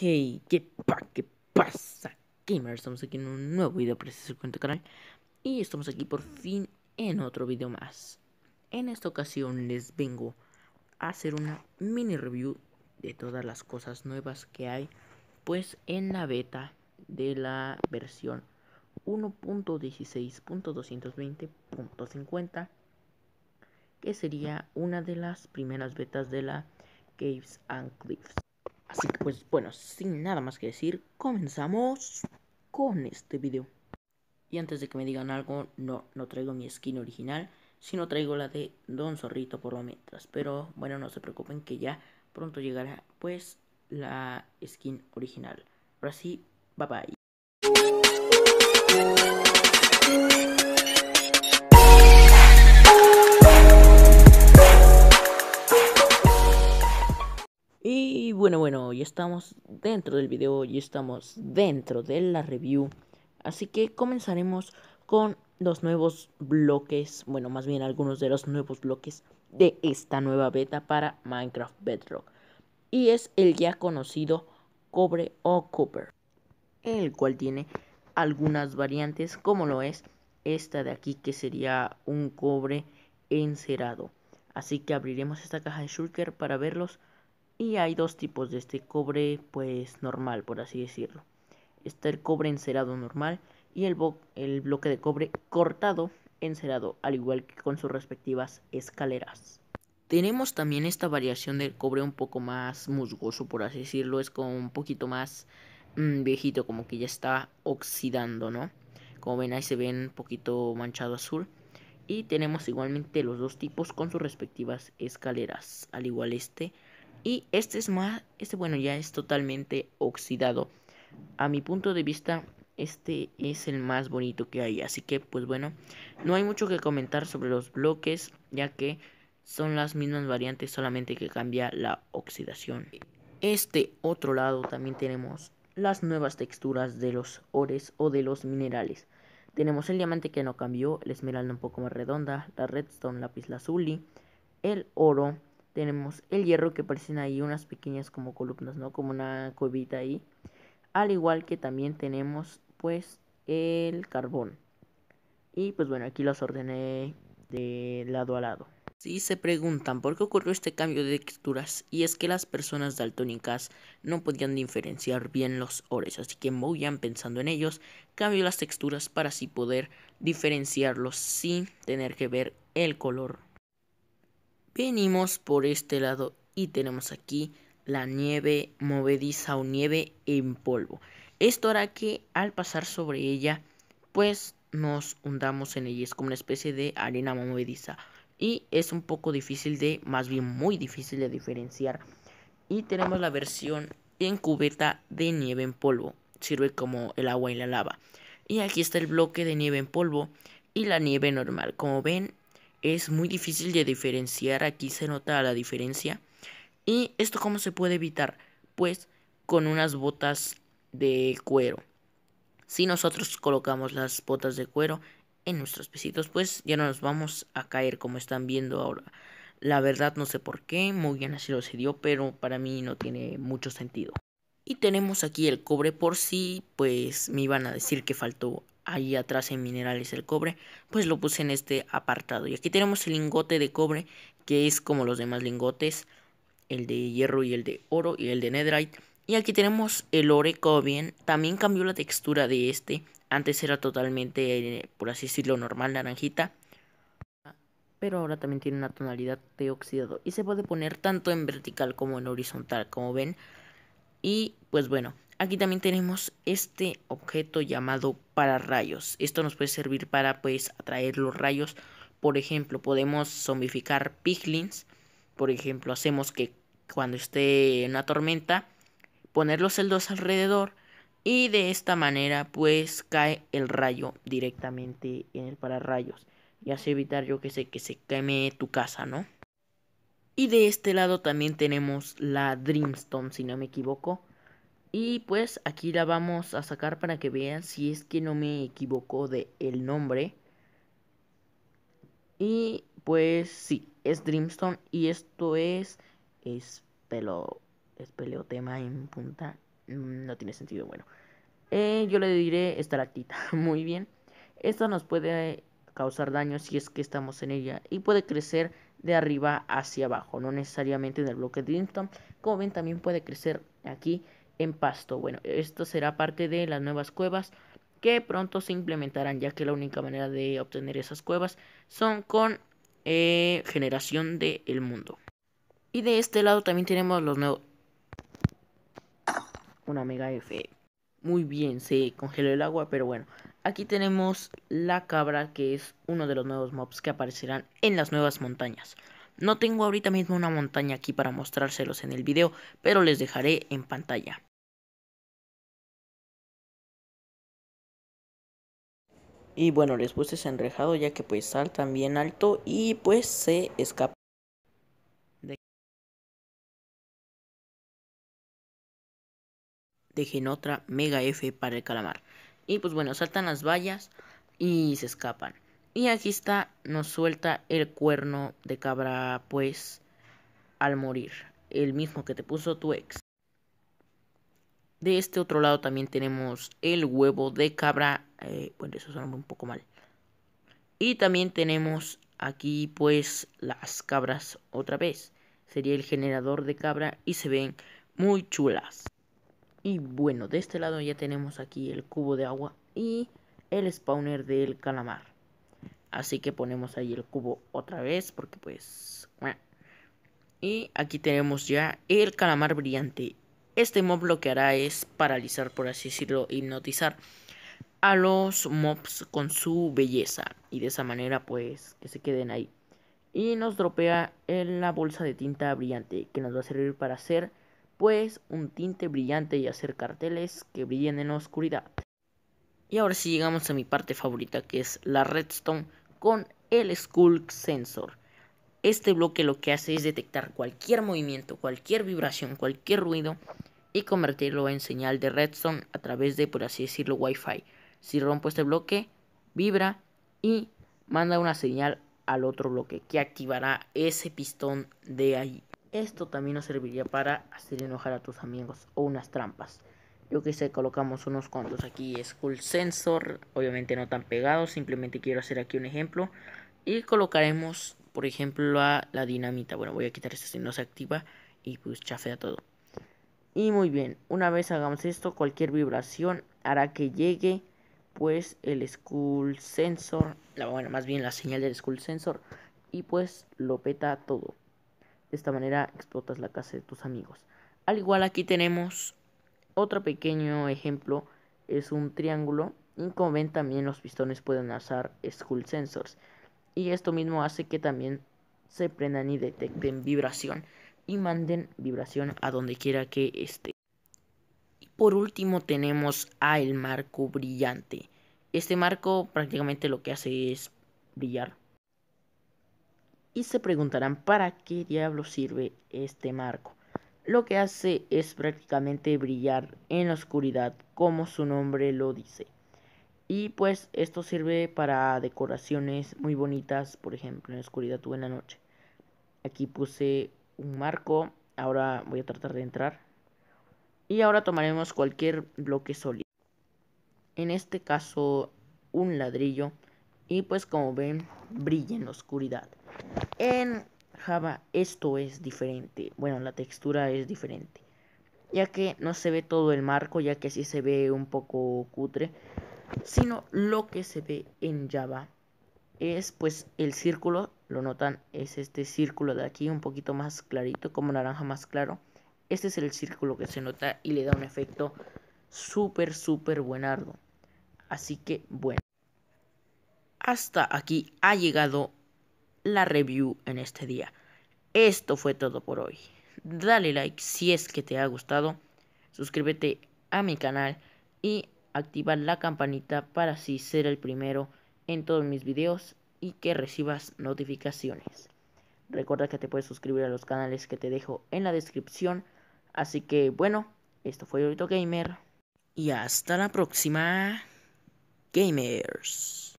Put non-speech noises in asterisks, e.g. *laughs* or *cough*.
Hey, ¿qué, pasa? Gamers, estamos aquí en un nuevo video para este segundo canal Y estamos aquí por fin en otro video más En esta ocasión les vengo a hacer una mini review de todas las cosas nuevas que hay Pues en la beta de la versión 1.16.220.50 Que sería una de las primeras betas de la Caves and Cliffs Así pues bueno, sin nada más que decir, comenzamos con este video. Y antes de que me digan algo, no, no traigo mi skin original, sino traigo la de Don Zorrito por lo mientras. Pero bueno, no se preocupen que ya pronto llegará pues la skin original. Ahora sí, bye bye. bueno, bueno, hoy estamos dentro del video, y estamos dentro de la review. Así que comenzaremos con los nuevos bloques, bueno, más bien algunos de los nuevos bloques de esta nueva beta para Minecraft Bedrock. Y es el ya conocido cobre o copper, el cual tiene algunas variantes como lo es esta de aquí que sería un cobre encerado. Así que abriremos esta caja de shulker para verlos y hay dos tipos de este cobre, pues normal, por así decirlo. Está el cobre encerado normal y el, el bloque de cobre cortado encerado, al igual que con sus respectivas escaleras. Tenemos también esta variación del cobre un poco más musgoso, por así decirlo, es como un poquito más mm, viejito, como que ya está oxidando, ¿no? Como ven ahí se ven un poquito manchado azul. Y tenemos igualmente los dos tipos con sus respectivas escaleras, al igual este y este es más, este bueno ya es totalmente oxidado. A mi punto de vista, este es el más bonito que hay. Así que pues bueno, no hay mucho que comentar sobre los bloques, ya que son las mismas variantes, solamente que cambia la oxidación. Este otro lado también tenemos las nuevas texturas de los ores o de los minerales. Tenemos el diamante que no cambió, el esmeralda un poco más redonda, la redstone, lápiz lazuli, el oro, tenemos el hierro que parecen ahí unas pequeñas como columnas, ¿no? Como una cuevita ahí. Al igual que también tenemos pues el carbón. Y pues bueno, aquí los ordené de lado a lado. Si se preguntan por qué ocurrió este cambio de texturas, y es que las personas daltónicas no podían diferenciar bien los ores, así que Mouyan pensando en ellos, cambió las texturas para así poder diferenciarlos sin tener que ver el color. Venimos por este lado y tenemos aquí la nieve movediza o nieve en polvo. Esto hará que al pasar sobre ella, pues nos hundamos en ella. Es como una especie de arena movediza. Y es un poco difícil de, más bien muy difícil de diferenciar. Y tenemos la versión en cubeta de nieve en polvo. Sirve como el agua y la lava. Y aquí está el bloque de nieve en polvo y la nieve normal. Como ven, es muy difícil de diferenciar, aquí se nota la diferencia. ¿Y esto cómo se puede evitar? Pues con unas botas de cuero. Si nosotros colocamos las botas de cuero en nuestros pesitos, pues ya no nos vamos a caer como están viendo ahora. La verdad no sé por qué, muy bien así lo se dio, pero para mí no tiene mucho sentido. Y tenemos aquí el cobre por si, sí, pues me iban a decir que faltó ahí atrás en minerales el cobre, pues lo puse en este apartado. Y aquí tenemos el lingote de cobre, que es como los demás lingotes, el de hierro y el de oro y el de netherite. Y aquí tenemos el ore bien. también cambió la textura de este, antes era totalmente, eh, por así decirlo, normal, naranjita. Pero ahora también tiene una tonalidad de oxidado y se puede poner tanto en vertical como en horizontal, como ven. Y pues bueno, Aquí también tenemos este objeto llamado pararrayos, Esto nos puede servir para pues atraer los rayos. Por ejemplo, podemos zombificar piglins. Por ejemplo, hacemos que cuando esté en una tormenta, poner los celdos alrededor y de esta manera pues cae el rayo directamente en el pararrayos y hace evitar yo que sé que se queme tu casa, ¿no? Y de este lado también tenemos la Dreamstone, si no me equivoco, y pues aquí la vamos a sacar para que vean si es que no me equivoco de el nombre. Y pues sí, es Dreamstone y esto es Es Es tema en punta. Mm, no tiene sentido, bueno. Eh, yo le diré esta estalactita, *laughs* muy bien. Esto nos puede causar daño si es que estamos en ella y puede crecer de arriba hacia abajo, no necesariamente en el bloque Dreamstone. Como ven, también puede crecer aquí en pasto. Bueno, esto será parte de las nuevas cuevas que pronto se implementarán, ya que la única manera de obtener esas cuevas son con eh, generación del mundo. Y de este lado también tenemos los nuevos... Una mega F. Muy bien, se congeló el agua, pero bueno. Aquí tenemos la cabra, que es uno de los nuevos mobs que aparecerán en las nuevas montañas. No tengo ahorita mismo una montaña aquí para mostrárselos en el video, pero les dejaré en pantalla. Y bueno, les puse ese enrejado ya que pues saltan bien alto y pues se escapa. Dejen otra mega F para el calamar. Y pues bueno, saltan las vallas y se escapan. Y aquí está, nos suelta el cuerno de cabra, pues, al morir. El mismo que te puso tu ex. De este otro lado también tenemos el huevo de cabra. Eh, bueno, eso suena un poco mal. Y también tenemos aquí pues las cabras otra vez. Sería el generador de cabra y se ven muy chulas. Y bueno, de este lado ya tenemos aquí el cubo de agua y el spawner del calamar. Así que ponemos ahí el cubo otra vez porque pues... Y aquí tenemos ya el calamar brillante. Este mob lo que hará es paralizar, por así decirlo, hipnotizar a los mobs con su belleza. Y de esa manera pues que se queden ahí. Y nos dropea en la bolsa de tinta brillante que nos va a servir para hacer pues un tinte brillante y hacer carteles que brillen en la oscuridad. Y ahora sí llegamos a mi parte favorita que es la redstone con el Skull Sensor. Este bloque lo que hace es detectar cualquier movimiento, cualquier vibración, cualquier ruido y convertirlo en señal de redstone a través de, por así decirlo, Wi-Fi. Si rompo este bloque, vibra y manda una señal al otro bloque que activará ese pistón de ahí. Esto también nos serviría para hacer enojar a tus amigos o unas trampas. Yo que sé, colocamos unos cuantos aquí School Sensor, obviamente no tan pegados, simplemente quiero hacer aquí un ejemplo. Y colocaremos, por ejemplo, a la dinamita. Bueno, voy a quitar esto si no se activa y pues chafea todo. Y muy bien, una vez hagamos esto, cualquier vibración hará que llegue pues el School Sensor, la, bueno, más bien la señal del School Sensor y pues lo peta todo. De esta manera explotas la casa de tus amigos. Al igual aquí tenemos otro pequeño ejemplo es un triángulo y como ven también los pistones pueden alzar school Sensors y esto mismo hace que también se prendan y detecten vibración y manden vibración a donde quiera que esté. Y por último tenemos a el marco brillante. Este marco prácticamente lo que hace es brillar. Y se preguntarán para qué diablo sirve este marco lo que hace es prácticamente brillar en la oscuridad, como su nombre lo dice. Y pues esto sirve para decoraciones muy bonitas, por ejemplo, en la oscuridad o en la noche. Aquí puse un marco, ahora voy a tratar de entrar. Y ahora tomaremos cualquier bloque sólido. En este caso, un ladrillo. Y pues como ven, brilla en la oscuridad. En Java esto es diferente, bueno, la textura es diferente, ya que no se ve todo el marco, ya que así se ve un poco cutre, sino lo que se ve en Java es pues el círculo, lo notan, es este círculo de aquí un poquito más clarito, como naranja más claro. Este es el círculo que se nota y le da un efecto súper, súper buenardo. Así que bueno. Hasta aquí ha llegado la review en este día. Esto fue todo por hoy. Dale like si es que te ha gustado, suscríbete a mi canal y activa la campanita para así ser el primero en todos mis videos y que recibas notificaciones. Recuerda que te puedes suscribir a los canales que te dejo en la descripción. Así que bueno, esto fue Yorito Gamer. Y hasta la próxima, gamers.